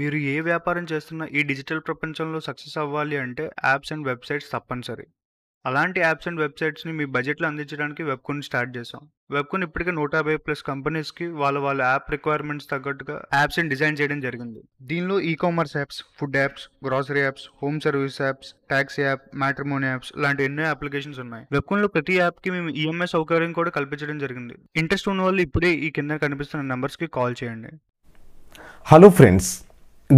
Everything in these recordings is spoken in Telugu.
మీరు ఏ వ్యాపారం చేస్తున్నా ఈ డిజిటల్ ప్రపంచంలో సక్సెస్ అవ్వాలి అంటే యాప్స్ అండ్ వెబ్సైట్స్ తప్పనిసరి అలాంటి యాప్స్ అండ్ వెబ్సైట్స్ని మీ బడ్జెట్లో అందించడానికి వెబ్కోన్ స్టార్ట్ చేసాం వెబ్కోన్ ఇప్పటికే నూట యాభై ప్లస్ కంపెనీస్కి వాళ్ళ వాళ్ళ యాప్ రిక్వైర్మెంట్స్ తగ్గట్టుగా యాప్స్ అండ్ డిజైన్ చేయడం జరిగింది దీనిలో e commerce apps food apps grocery apps home service apps taxi app matrimony apps లాంటి ఎన్నో అప్లికేషన్స్ ఉన్నాయి వెబ్కోన్లో ప్రతి యాప్కి మేము ఈఎంఐ సౌకర్యం కూడా కల్పించడం జరిగింది ఇంట్రెస్ట్ ఉన్న వాళ్ళు ఇప్పుడే ఈ కింద కనిపిస్తున్న నెంబర్స్కి కాల్ చేయండి hello friends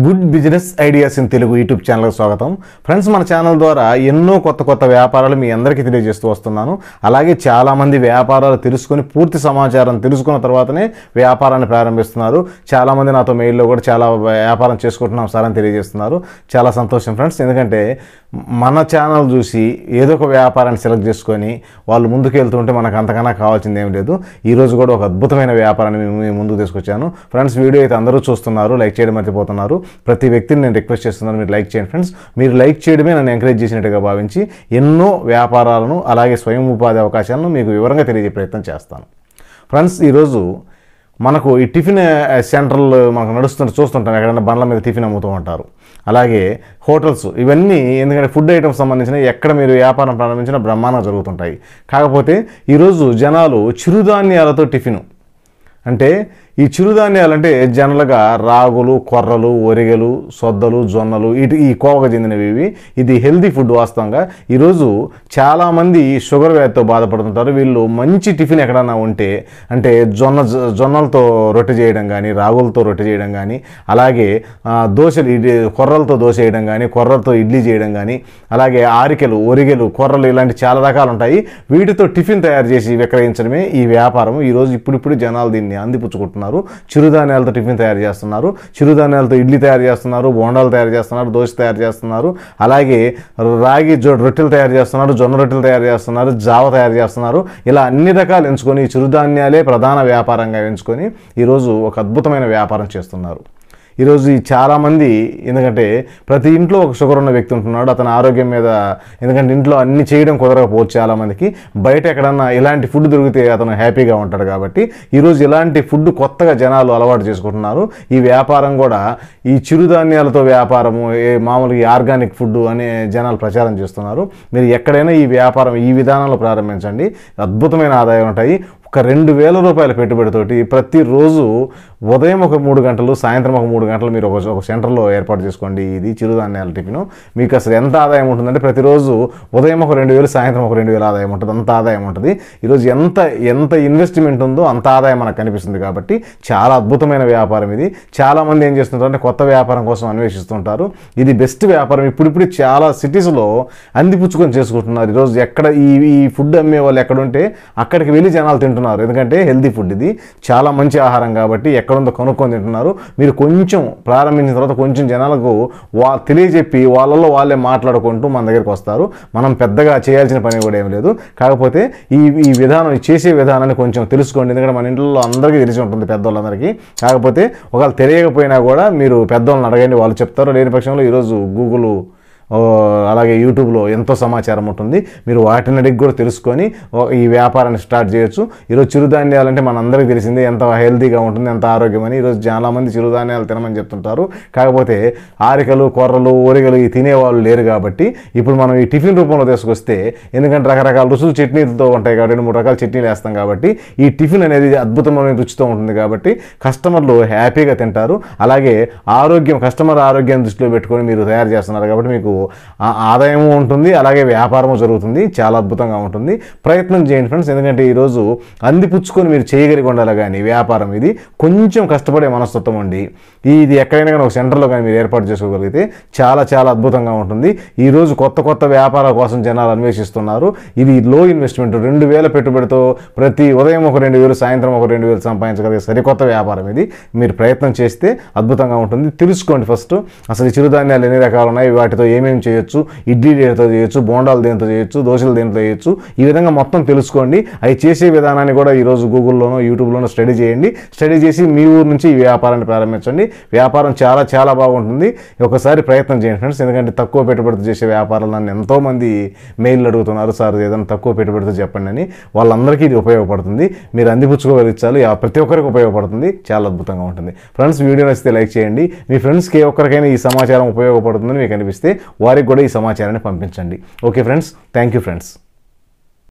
good business ideas in Telugu YouTube ఛానల్కి స్వాగతం ఫ్రెండ్స్ మన ఛానల్ ద్వారా ఎన్నో కొత్త కొత్త వ్యాపారాలు మీ అందరికీ తెలియజేస్తూ వస్తున్నాను అలాగే చాలామంది వ్యాపారాలు తెలుసుకొని పూర్తి సమాచారం తెలుసుకున్న తర్వాతనే వ్యాపారాన్ని ప్రారంభిస్తున్నారు చాలామంది నాతో మెయిల్లో కూడా చాలా వ్యాపారం చేసుకుంటున్నాం సార్ అని తెలియజేస్తున్నారు చాలా సంతోషం ఫ్రెండ్స్ ఎందుకంటే మన ఛానల్ చూసి ఏదో ఒక వ్యాపారాన్ని సెలెక్ట్ చేసుకొని వాళ్ళు ముందుకు వెళ్తుంటే మనకు అంతకన్నా కావాల్సింది ఏం లేదు ఈరోజు కూడా ఒక అద్భుతమైన వ్యాపారాన్ని మేము ముందుకు తీసుకొచ్చాను ఫ్రెండ్స్ వీడియో అయితే అందరూ చూస్తున్నారు లైక్ చేయడం మర్చిపోతున్నారు ప్రతి వ్యక్తిని నేను రిక్వెస్ట్ చేస్తున్నాను మీరు లైక్ చేయండి ఫ్రెండ్స్ మీరు లైక్ చేయడమే నన్ను ఎంకరేజ్ చేసినట్టుగా భావించి ఎన్నో వ్యాపారాలను అలాగే స్వయం ఉపాధి అవకాశాలను మీకు వివరంగా తెలియజే ప్రయత్నం చేస్తాను ఫ్రెండ్స్ ఈరోజు మనకు ఈ టిఫిన్ సెంటర్లు మనకు నడుస్తుంటే చూస్తుంటాం ఎక్కడైనా బండ్ల మీద టిఫిన్ అమ్ముతూ ఉంటారు అలాగే హోటల్స్ ఇవన్నీ ఎందుకంటే ఫుడ్ ఐటమ్స్ సంబంధించిన ఎక్కడ మీరు వ్యాపారం ప్రారంభించినా బ్రహ్మాండంగా జరుగుతుంటాయి కాకపోతే ఈరోజు జనాలు చిరుధాన్యాలతో టిఫిన్ అంటే ఈ చిరుధాన్యాలు అంటే జనరల్గా రాగులు కొర్రలు ఒరిగలు సొద్దలు జొన్నలు ఇటు ఈ కోవకు చెందినవి ఇవి ఇది హెల్దీ ఫుడ్ వాస్తవంగా ఈరోజు చాలామంది షుగర్ వ్యాధితో బాధపడుతుంటారు వీళ్ళు మంచి టిఫిన్ ఎక్కడన్నా ఉంటే అంటే జొన్న జొన్నలతో రొట్టె చేయడం కానీ రాగులతో రొట్టె చేయడం కానీ అలాగే దోశలు ఇడ్లీ కొర్రలతో దోశ చేయడం కానీ కొర్రలతో ఇడ్లీ చేయడం కానీ అలాగే ఆరికెలు ఒరిగెలు కొర్రలు ఇలాంటి చాలా రకాలు ఉంటాయి వీటితో టిఫిన్ తయారు చేసి విక్రయించడమే ఈ వ్యాపారం ఈరోజు ఇప్పుడిప్పుడు జనాలు దీన్ని అందిపుచ్చుకుంటున్నారు చిరుధాన్యాలతో టిఫిన్ తయారు చేస్తున్నారు చిరుధాన్యాలతో ఇడ్లీ తయారు చేస్తున్నారు బోండాలు తయారు చేస్తున్నారు దోశ తయారు చేస్తున్నారు అలాగే రాగి జో రొట్టెలు తయారు చేస్తున్నారు జొన్న రొట్టెలు తయారు చేస్తున్నారు జావ తయారు చేస్తున్నారు ఇలా అన్ని రకాలు ఎంచుకొని చిరుధాన్యాలే ప్రధాన వ్యాపారంగా ఎంచుకొని ఈరోజు ఒక అద్భుతమైన వ్యాపారం చేస్తున్నారు ఈరోజు చాలామంది ఎందుకంటే ప్రతి ఇంట్లో ఒక షుగర్ ఉన్న వ్యక్తి ఉంటున్నాడు అతని ఆరోగ్యం మీద ఎందుకంటే ఇంట్లో అన్ని చేయడం కుదరకపోవచ్చు చాలామందికి బయట ఎక్కడన్నా ఇలాంటి ఫుడ్ దొరికితే అతను హ్యాపీగా ఉంటాడు కాబట్టి ఈరోజు ఇలాంటి ఫుడ్ కొత్తగా జనాలు అలవాటు చేసుకుంటున్నారు ఈ వ్యాపారం కూడా ఈ చిరుధాన్యాలతో వ్యాపారము ఏ మామూలుగా ఆర్గానిక్ ఫుడ్ అనే జనాలు ప్రచారం చేస్తున్నారు మీరు ఎక్కడైనా ఈ వ్యాపారం ఈ విధానంలో ప్రారంభించండి అద్భుతమైన ఆదాయం ఉంటాయి ఒక రెండు వేల రూపాయల పెట్టుబడితోటి ప్రతిరోజు ఉదయం ఒక మూడు గంటలు సాయంత్రం ఒక మూడు గంటలు మీరు ఒక ఒక సెంటర్లో ఏర్పాటు చేసుకోండి ఇది చిరుధాన్యాల టిఫిన్ మీకు అసలు ఎంత ఆదాయం ఉంటుందంటే ప్రతిరోజు ఉదయం ఒక రెండు వేలు సాయంత్రం ఒక రెండు వేలు ఆదాయం ఉంటుంది అంత ఆదాయం ఉంటుంది ఈరోజు ఎంత ఎంత ఇన్వెస్ట్మెంట్ ఉందో అంత ఆదాయం మనకు కనిపిస్తుంది కాబట్టి చాలా అద్భుతమైన వ్యాపారం ఇది చాలామంది ఏం చేస్తుంటారంటే కొత్త వ్యాపారం కోసం అన్వేషిస్తుంటారు ఇది బెస్ట్ వ్యాపారం ఇప్పుడిప్పుడు చాలా సిటీస్లో అందిపుచ్చుకొని చేసుకుంటున్నారు ఈరోజు ఎక్కడ ఈ ఈ ఫుడ్ అమ్మే వాళ్ళు ఎక్కడుంటే అక్కడికి వెళ్ళి జనాలు తింటున్నారు ఎందుకంటే హెల్దీ ఫుడ్ ఇది చాలా మంచి ఆహారం కాబట్టి ఎక్కడ ఎక్కడుందో కొనుక్కొని తింటున్నారు మీరు కొంచెం ప్రారంభించిన తర్వాత కొంచెం జనాలకు వా తెలియజెప్పి వాళ్ళలో వాళ్ళే మాట్లాడుకుంటూ మన దగ్గరికి వస్తారు మనం పెద్దగా చేయాల్సిన పని కూడా ఏం లేదు కాకపోతే ఈ ఈ విధానం చేసే విధానాన్ని కొంచెం తెలుసుకోండి ఎందుకంటే మన ఇంట్లో అందరికీ తెలిసి ఉంటుంది పెద్దవాళ్ళందరికీ కాకపోతే ఒకవేళ తెలియకపోయినా కూడా మీరు పెద్దవాళ్ళని అడగండి వాళ్ళు చెప్తారు లేని పక్షంలో ఈరోజు గూగుల్ అలాగే యూట్యూబ్లో ఎంతో సమాచారం ఉంటుంది మీరు వాటిని అడిగి కూడా తెలుసుకొని ఈ వ్యాపారాన్ని స్టార్ట్ చేయొచ్చు ఈరోజు చిరుధాన్యాలంటే మనందరికీ తెలిసిందే ఎంత హెల్తీగా ఉంటుంది ఎంత ఆరోగ్యం అని ఈరోజు చాలామంది చిరుధాన్యాలు తినమని చెప్తుంటారు కాకపోతే ఆరికలు కొర్రలు ఊరికలు ఈ తినేవాళ్ళు లేరు కాబట్టి ఇప్పుడు మనం ఈ టిఫిన్ రూపంలో తీసుకొస్తే ఎందుకంటే రకరకాల రుచులు చట్నీలతో ఉంటాయి కాబట్టి రెండు మూడు రకాల చట్నీలు వేస్తాం కాబట్టి ఈ టిఫిన్ అనేది అద్భుతమైన రుచితో ఉంటుంది కాబట్టి కస్టమర్లు హ్యాపీగా తింటారు అలాగే ఆరోగ్యం కస్టమర్ ఆరోగ్యం దృష్టిలో పెట్టుకొని మీరు తయారు చేస్తున్నారు కాబట్టి మీకు ఆదాయము ఉంటుంది అలాగే వ్యాపారము జరుగుతుంది చాలా అద్భుతంగా ఉంటుంది ప్రయత్నం చేయండి ఫ్రెండ్స్ ఎందుకంటే ఈరోజు అందిపుచ్చుకొని మీరు చేయగలిగి ఉండాలి కానీ వ్యాపారం ఇది కొంచెం కష్టపడే మనస్తత్వం అండి ఇది ఎక్కడైనా కానీ ఒక సెంటర్లో కానీ మీరు ఏర్పాటు చేసుకోగలిగితే చాలా చాలా అద్భుతంగా ఉంటుంది ఈరోజు కొత్త కొత్త వ్యాపారాల కోసం జనాలు అన్వేషిస్తున్నారు ఇది లో ఇన్వెస్ట్మెంట్ రెండు వేల పెట్టుబడితో ప్రతి ఉదయం ఒక రెండు వేలు సాయంత్రం ఒక రెండు వేలు సంపాదించగలిగే సరికొత్త వ్యాపారం ఇది మీరు ప్రయత్నం చేస్తే అద్భుతంగా ఉంటుంది తెలుసుకోండి ఫస్ట్ అసలు చిరుధాన్యాలు ఎన్ని రకాలు ఉన్నాయి వాటితో ఏం ఏమేమి చేయొచ్చు ఇడ్లీ దేనితో చేయొచ్చు బోండాలు దేనితో చేయొచ్చు దోశలు దేనితో చేయొచ్చు ఈ విధంగా మొత్తం తెలుసుకోండి అవి చేసే విధానాన్ని కూడా ఈరోజు గూగుల్లోనో యూట్యూబ్లోనో స్టడీ చేయండి స్టడీ చేసి మీ ఊరు నుంచి ఈ వ్యాపారాన్ని ప్రారంభించండి వ్యాపారం చాలా చాలా బాగుంటుంది ఒకసారి ప్రయత్నం చేయండి ఫ్రెండ్స్ ఎందుకంటే తక్కువ పెట్టుబడితో చేసే వ్యాపారాలు నన్ను ఎంతోమంది మెయిల్ అడుగుతున్నారు సార్ ఏదైనా తక్కువ పెట్టుబడితో చెప్పండి అని వాళ్ళందరికీ ఇది ఉపయోగపడుతుంది మీరు అందిపుచ్చుకోగలిచ్చాలి ప్రతి ఒక్కరికి ఉపయోగపడుతుంది చాలా అద్భుతంగా ఉంటుంది ఫ్రెండ్స్ వీడియో నచ్చితే లైక్ చేయండి మీ ఫ్రెండ్స్కి ఏ ఒక్కరికైనా ఈ సమాచారం ఉపయోగపడుతుందని మీకు అనిపిస్తే వారికి కూడా ఈ సమాచారాన్ని పంపించండి okay friends thank you friends